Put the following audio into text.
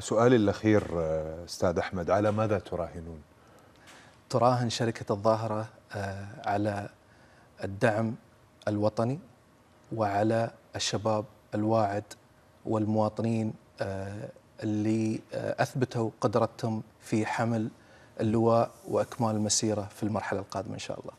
سؤالي الأخير آه، أستاذ أحمد على ماذا تراهنون؟ تراهن شركة الظاهرة آه، على الدعم الوطني وعلى الشباب الواعد والمواطنين آه، اللي أثبتوا قدرتهم في حمل اللواء وإكمال المسيرة في المرحلة القادمة إن شاء الله